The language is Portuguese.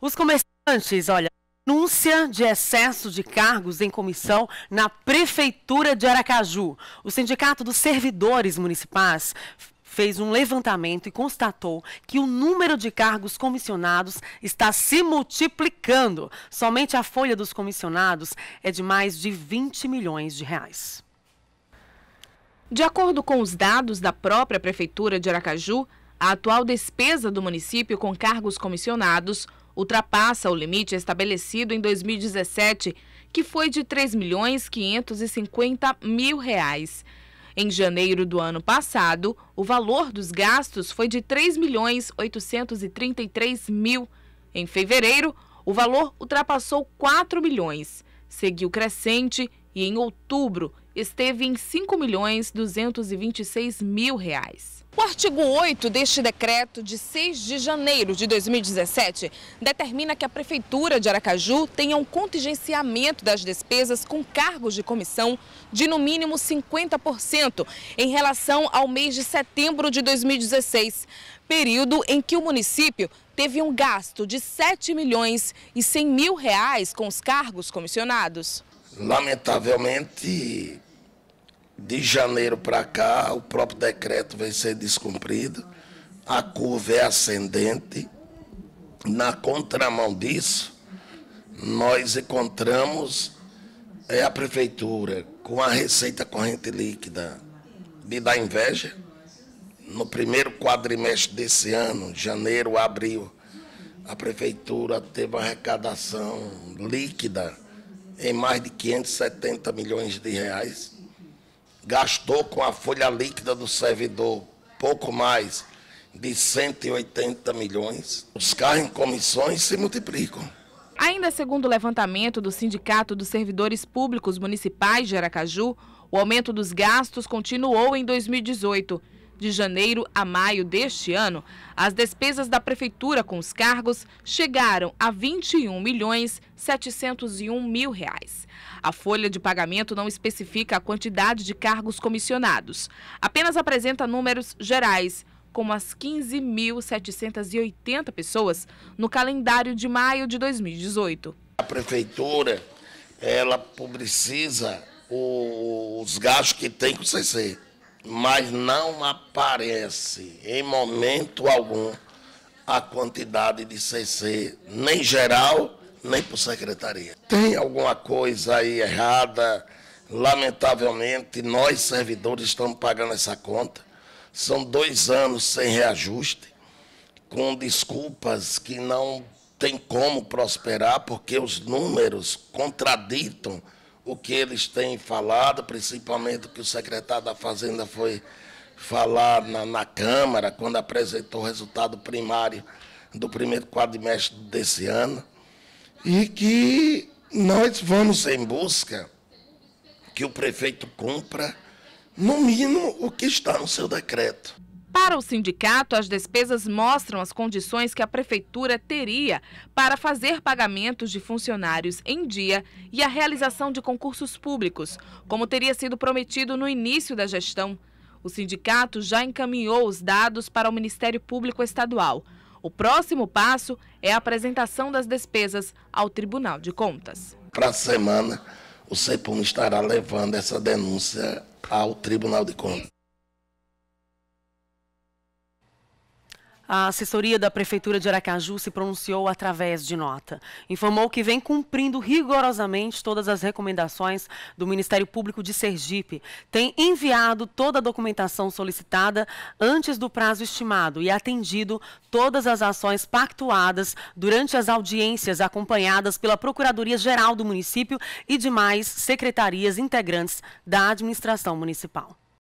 Os comerciantes, olha, denúncia de excesso de cargos em comissão na Prefeitura de Aracaju. O Sindicato dos Servidores Municipais fez um levantamento e constatou que o número de cargos comissionados está se multiplicando. Somente a folha dos comissionados é de mais de 20 milhões de reais. De acordo com os dados da própria Prefeitura de Aracaju, a atual despesa do município com cargos comissionados ultrapassa o limite estabelecido em 2017, que foi de R$ 3 mil. Reais. Em janeiro do ano passado, o valor dos gastos foi de R$ 3.833.000. mil. Em fevereiro, o valor ultrapassou R$ milhões, seguiu crescente e em outubro esteve em R$ 5.226.000. O artigo 8 deste decreto de 6 de janeiro de 2017 determina que a Prefeitura de Aracaju tenha um contingenciamento das despesas com cargos de comissão de no mínimo 50% em relação ao mês de setembro de 2016, período em que o município teve um gasto de 7 milhões e 100 mil reais com os cargos comissionados. Lamentavelmente, de janeiro para cá, o próprio decreto vem ser descumprido, a curva é ascendente. Na contramão disso, nós encontramos é, a prefeitura com a receita corrente líquida de dar inveja. No primeiro quadrimestre desse ano, janeiro, abril, a prefeitura teve uma arrecadação líquida em mais de 570 milhões de reais, gastou com a folha líquida do servidor pouco mais de 180 milhões. Os carros em comissões se multiplicam. Ainda segundo o levantamento do Sindicato dos Servidores Públicos Municipais de Aracaju, o aumento dos gastos continuou em 2018 de janeiro a maio deste ano, as despesas da prefeitura com os cargos chegaram a R$ 21.701.000. mil A folha de pagamento não especifica a quantidade de cargos comissionados, apenas apresenta números gerais, como as 15.780 pessoas no calendário de maio de 2018. A prefeitura ela publiciza os gastos que tem com o CC mas não aparece em momento algum a quantidade de CC, nem geral, nem por secretaria. Tem alguma coisa aí errada? Lamentavelmente, nós servidores estamos pagando essa conta. São dois anos sem reajuste, com desculpas que não tem como prosperar, porque os números contraditam o que eles têm falado, principalmente o que o secretário da Fazenda foi falar na, na Câmara, quando apresentou o resultado primário do primeiro quadrimestre desse ano, e que nós vamos em busca que o prefeito cumpra, no mínimo, o que está no seu decreto. Para o sindicato, as despesas mostram as condições que a prefeitura teria para fazer pagamentos de funcionários em dia e a realização de concursos públicos, como teria sido prometido no início da gestão. O sindicato já encaminhou os dados para o Ministério Público Estadual. O próximo passo é a apresentação das despesas ao Tribunal de Contas. Para a semana, o CEPUM estará levando essa denúncia ao Tribunal de Contas. A assessoria da Prefeitura de Aracaju se pronunciou através de nota. Informou que vem cumprindo rigorosamente todas as recomendações do Ministério Público de Sergipe. Tem enviado toda a documentação solicitada antes do prazo estimado e atendido todas as ações pactuadas durante as audiências acompanhadas pela Procuradoria-Geral do município e demais secretarias integrantes da administração municipal.